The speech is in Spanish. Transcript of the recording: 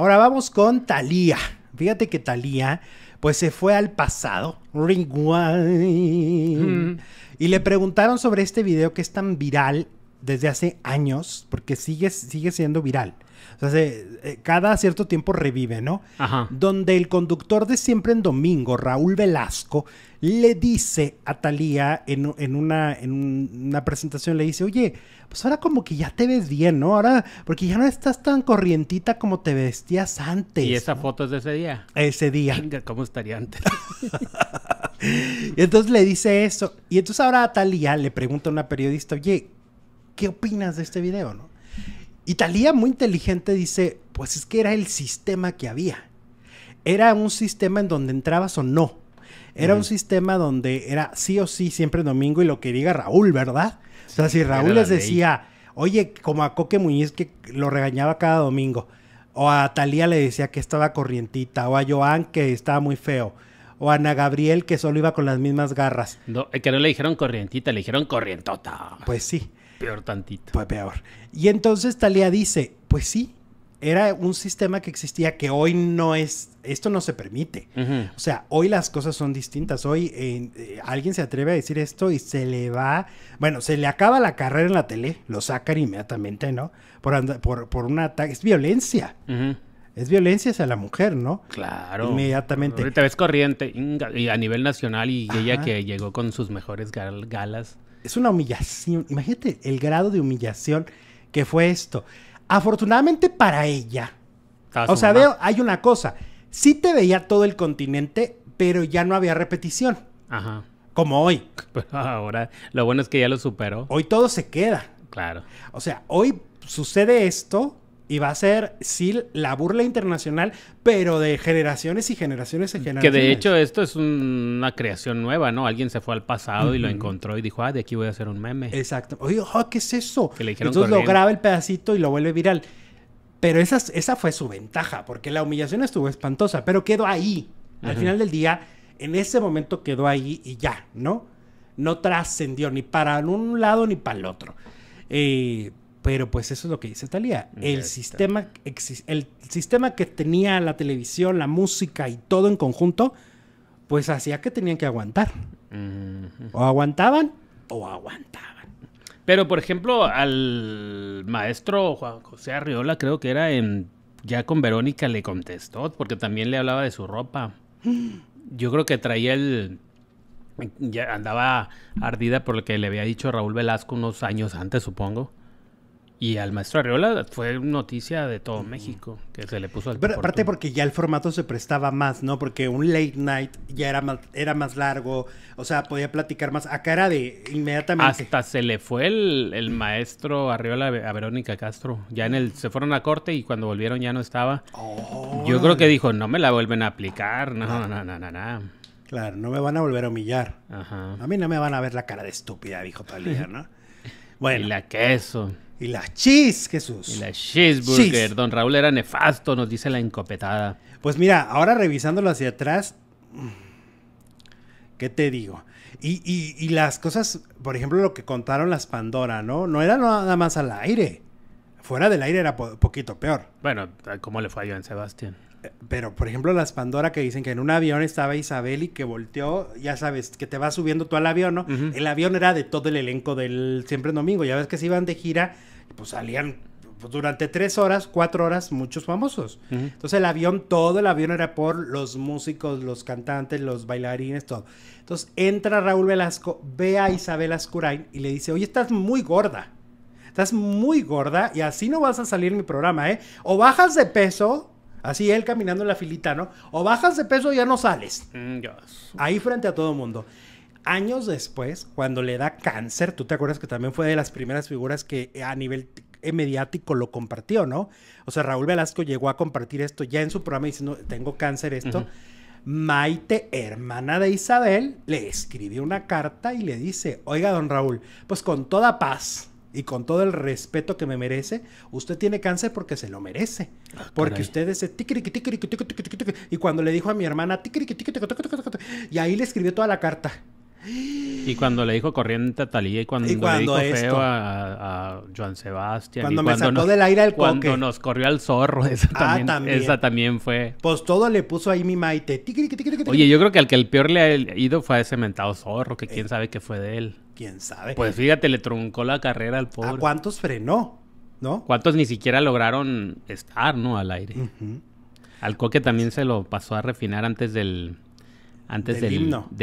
Ahora vamos con Thalía. Fíjate que Thalía, pues se fue al pasado. Ring One Y le preguntaron sobre este video que es tan viral desde hace años que sigue, sigue siendo viral. O sea, eh, cada cierto tiempo revive, ¿no? Ajá. Donde el conductor de Siempre en Domingo, Raúl Velasco, le dice a Talía en, una, en una presentación, le dice, oye, pues ahora como que ya te ves bien, ¿no? Ahora, porque ya no estás tan corrientita como te vestías antes. Y esa foto es de ese día. Ese día. ¿cómo estaría antes? y entonces le dice eso. Y entonces ahora a Talía le pregunta a una periodista, oye, ¿qué opinas de este video? ¿no? Y Talía, muy inteligente, dice, pues es que era el sistema que había. Era un sistema en donde entrabas o no. Era un sistema donde era sí o sí siempre domingo y lo que diga Raúl, ¿verdad? o sea, si Raúl les decía, oye, como a Coque Muñiz que lo regañaba cada domingo, o a Talía le decía que estaba corrientita, o a Joan que estaba muy feo, o a Ana Gabriel que solo iba con las mismas garras. No, que no le dijeron corrientita, le dijeron corrientota. Pues sí. Peor tantito. Fue peor. Y entonces Talía dice, pues sí, era un sistema que existía que hoy no es, esto no se permite. O sea, hoy las cosas son distintas. Hoy eh, eh, alguien se atreve a decir esto y se le va, bueno, se le acaba la carrera en la tele, lo sacan inmediatamente, ¿no? Por, por, por un ataque, es violencia es violencia hacia la mujer, ¿no? Claro. Inmediatamente. Te ves corriente y a nivel nacional y ella que llegó con sus mejores galas. Es una humillación. Imagínate el grado de humillación que fue esto. Afortunadamente para ella. Ah, o sea, veo, hay una cosa. Sí te veía todo el continente, pero ya no había repetición. Ajá. Como hoy. ahora, lo bueno es que ya lo superó. Hoy todo se queda. Claro. O sea, hoy sucede esto y va a ser, sí, la burla internacional, pero de generaciones y generaciones y generaciones. Que de hecho esto es una creación nueva, ¿no? Alguien se fue al pasado y lo encontró y dijo, ah, de aquí voy a hacer un meme. Exacto. Oye, ¿qué es eso? Que Entonces lo graba el pedacito y lo vuelve viral. Pero esa, esa fue su ventaja, porque la humillación estuvo espantosa, pero quedó ahí. Al final del día, en ese momento quedó ahí y ya, ¿no? No trascendió ni para un lado ni para el otro. Eh, pero pues eso es lo que dice Talía. El sistema, el sistema que tenía la televisión, la música y todo en conjunto, pues hacía que tenían que aguantar. O aguantaban o aguantaban. Pero por ejemplo, al maestro Juan José Arriola, creo que era en ya con Verónica le contestó, porque también le hablaba de su ropa. Yo creo que traía el ya andaba ardida por lo que le había dicho Raúl Velasco unos años antes, supongo. Y al maestro Arriola fue noticia de todo México que se le puso al Pero aparte porque ya el formato se prestaba más, ¿no? Porque un late night ya era más, era más largo, o sea, podía platicar más. a cara de inmediatamente. Hasta se le fue el, maestro Arriola a Verónica Castro. Ya en el, se fueron a corte y cuando volvieron ya no estaba. Yo creo que dijo, no me la vuelven a aplicar, no, no, no, no, no. Claro, no me van a volver a humillar. Ajá. A mí no me van a ver la cara de estúpida, dijo Talía, ¿no? Bueno. Y la queso. Y la cheese, Jesús. Y la cheeseburger. Don Raúl era nefasto, nos dice la encopetada. Pues mira, ahora revisándolo hacia atrás, ¿qué te digo? Y, y, las cosas, por ejemplo, lo que contaron las Pandora, ¿no? No era nada más al aire. Fuera del aire era poquito peor. Bueno, ¿cómo le fue a Joan Sebastián? pero por ejemplo las Pandora que dicen que en un avión estaba Isabel y que volteó, ya sabes, que te vas subiendo tú al avión, ¿no? El avión era de todo el elenco del Siempre Domingo, ya ves que se iban de gira, pues salían pues, durante tres horas, cuatro horas, muchos famosos. Entonces el avión, todo el avión era por los músicos, los cantantes, los bailarines, todo. Entonces entra Raúl Velasco, ve a Isabel Ascurain y le dice, oye, estás muy gorda. Estás muy gorda y así no vas a salir en mi programa, ¿eh? O bajas de peso Así él caminando en la filita, ¿no? O bajas de peso o ya no sales. Mm, Ahí frente a todo mundo. Años después, cuando le da cáncer, tú te acuerdas que también fue de las primeras figuras que a nivel mediático lo compartió, ¿no? O sea, Raúl Velasco llegó a compartir esto ya en su programa diciendo, tengo cáncer esto. Maite, hermana de Isabel, le escribe una carta y le dice, oiga, don Raúl, pues con toda paz, y con todo el respeto que me merece, usted tiene cáncer porque se lo merece. Ah, porque usted es y cuando le dijo a mi hermana y ahí le escribió toda la carta. Y cuando le dijo corriente a Talía y cuando, le dijo feo a, a, Joan Sebastián. Cuando, me sacó del aire el Cuando nos corrió al zorro, esa ah, también, Esa también fue. Pues todo le puso ahí mi maite. Oye, yo creo que al que el peor le ha ido fue a ese mentado zorro, que eh, quién sabe qué fue de él. Quién sabe. Pues fíjate, le truncó la carrera al pobre. ¿A cuántos frenó? ¿No? ¿Cuántos ni siquiera lograron estar, no? Al aire. Al coque también se lo pasó a refinar antes del. Antes del, himno. Del